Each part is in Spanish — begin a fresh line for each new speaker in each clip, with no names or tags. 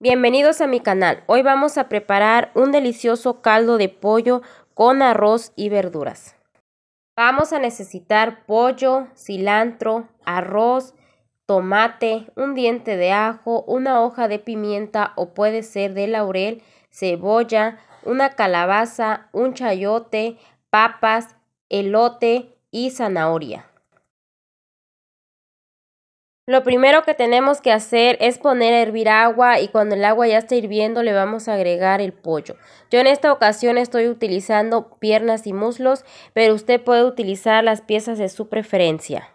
Bienvenidos a mi
canal. Hoy vamos a preparar un delicioso caldo de pollo con arroz y verduras. Vamos a necesitar pollo, cilantro, arroz, tomate, un diente de ajo, una hoja de pimienta o puede ser de laurel, cebolla, una calabaza, un chayote, papas, elote y zanahoria. Lo primero que tenemos que hacer es poner a hervir agua y cuando el agua ya esté hirviendo le vamos a agregar el pollo. Yo en esta ocasión estoy utilizando piernas y muslos, pero usted puede utilizar las piezas de su preferencia.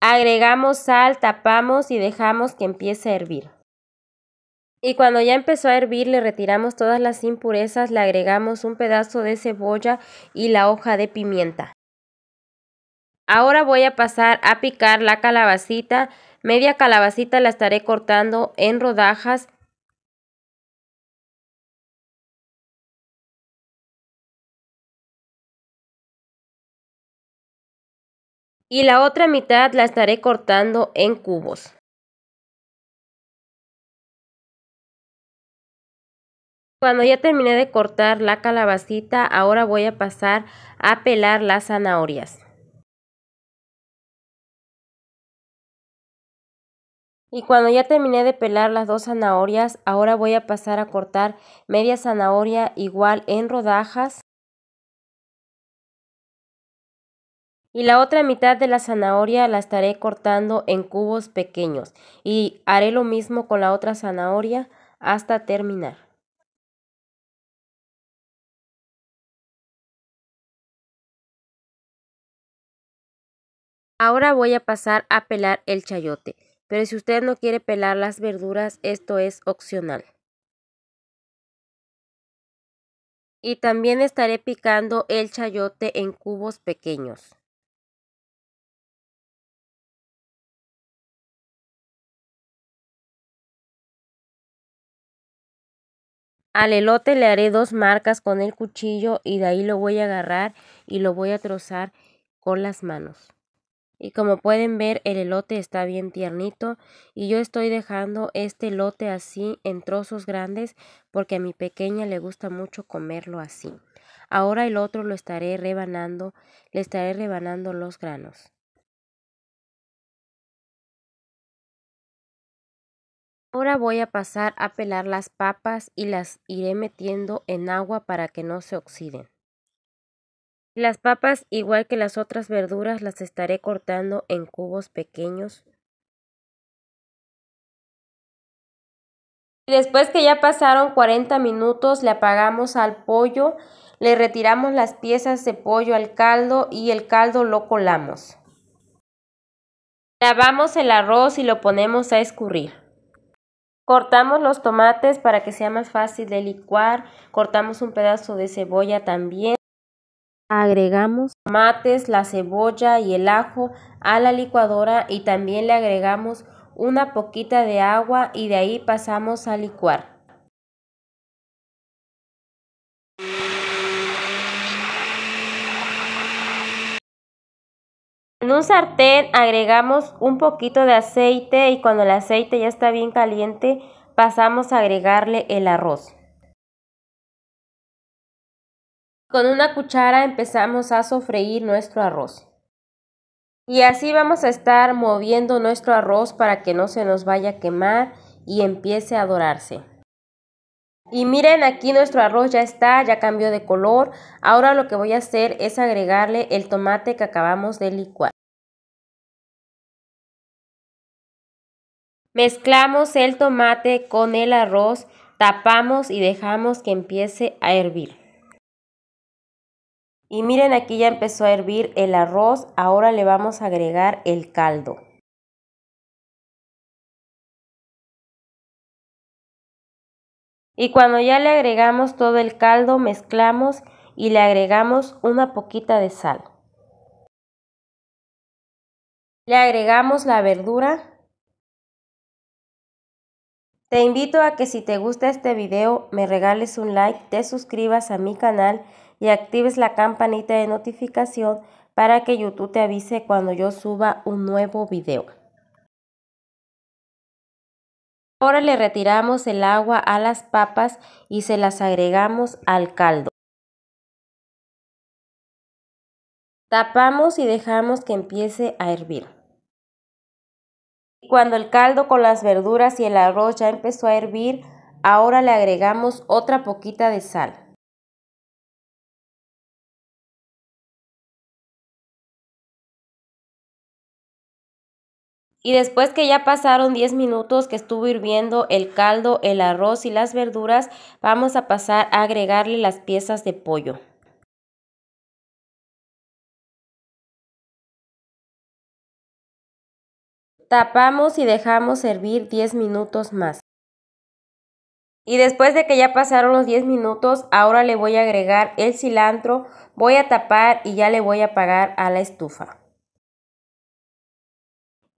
Agregamos sal, tapamos y dejamos que empiece a hervir. Y cuando ya empezó a hervir le retiramos todas las impurezas, le agregamos un pedazo de cebolla y la hoja de pimienta. Ahora voy a pasar a picar la calabacita. Media calabacita la estaré cortando
en rodajas. Y la otra mitad la estaré cortando en cubos. Cuando ya terminé de cortar la calabacita, ahora voy a pasar a pelar las zanahorias. Y cuando ya terminé de
pelar las dos zanahorias, ahora voy a pasar a cortar media zanahoria igual en rodajas. Y la otra mitad de la zanahoria la estaré cortando en cubos pequeños y haré lo mismo
con la otra zanahoria hasta terminar. Ahora voy a pasar a pelar el chayote pero si usted no quiere pelar las
verduras, esto es opcional.
Y también estaré picando el chayote en cubos pequeños. Al elote le haré dos marcas con
el cuchillo y de ahí lo voy a agarrar y lo voy a trozar con las manos. Y como pueden ver el elote está bien tiernito y yo estoy dejando este elote así en trozos grandes porque a mi pequeña le gusta mucho comerlo
así. Ahora el otro lo estaré rebanando, le estaré rebanando los granos. Ahora voy a pasar a pelar las papas y las iré metiendo en agua para
que no se oxiden. Las papas, igual que las otras verduras, las estaré cortando en cubos pequeños. Después que ya pasaron 40 minutos, le apagamos al pollo, le retiramos las piezas de pollo al caldo y el caldo lo colamos. Lavamos el arroz y lo ponemos a escurrir. Cortamos los tomates para que sea más fácil de licuar. Cortamos un pedazo de cebolla también. Agregamos tomates, la cebolla y el ajo a la licuadora y también le agregamos una poquita de agua y de ahí pasamos a licuar. En un sartén agregamos un poquito de aceite y cuando el aceite ya está bien caliente pasamos a agregarle el arroz. Con una cuchara empezamos a sofreír nuestro arroz. Y así vamos a estar moviendo nuestro arroz para que no se nos vaya a quemar y empiece a dorarse. Y miren aquí nuestro arroz ya está, ya cambió de color. Ahora lo que voy a hacer es agregarle el tomate que acabamos de licuar. Mezclamos el tomate con el arroz, tapamos y dejamos que empiece a hervir.
Y miren aquí ya empezó a hervir el arroz, ahora le vamos a agregar el caldo. Y cuando ya le agregamos todo el caldo,
mezclamos
y le agregamos una poquita de sal. Le agregamos la verdura.
Te invito a que si te gusta este video me regales un like, te suscribas a mi canal y actives la campanita de notificación para que YouTube te avise cuando yo suba un nuevo video. Ahora le retiramos el agua a las papas y se las agregamos al caldo.
Tapamos y dejamos que empiece a hervir. Cuando el caldo con las verduras y el arroz ya empezó a hervir, ahora le agregamos otra poquita de sal. Y después que ya pasaron 10 minutos que estuvo hirviendo
el caldo, el arroz y las verduras, vamos a pasar a agregarle las piezas
de pollo. Tapamos y dejamos servir 10 minutos
más. Y después de que ya pasaron los 10 minutos, ahora le voy a agregar el cilantro, voy a tapar y ya le voy a apagar a la estufa.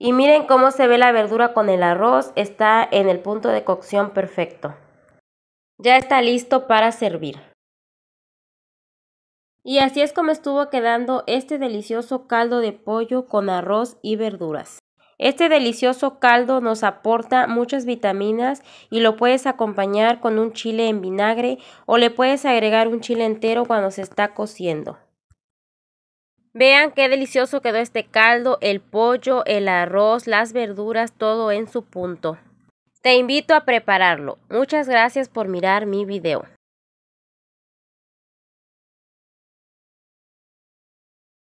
Y miren cómo se ve la verdura con el arroz, está en el punto de cocción perfecto. Ya está listo para servir. Y así es como estuvo quedando este delicioso caldo de pollo con arroz y verduras. Este delicioso caldo nos aporta muchas vitaminas y lo puedes acompañar con un chile en vinagre o le puedes agregar un chile entero cuando se está cociendo. Vean qué delicioso quedó este caldo, el pollo, el arroz, las verduras, todo en su punto. Te
invito a prepararlo. Muchas gracias por mirar mi video.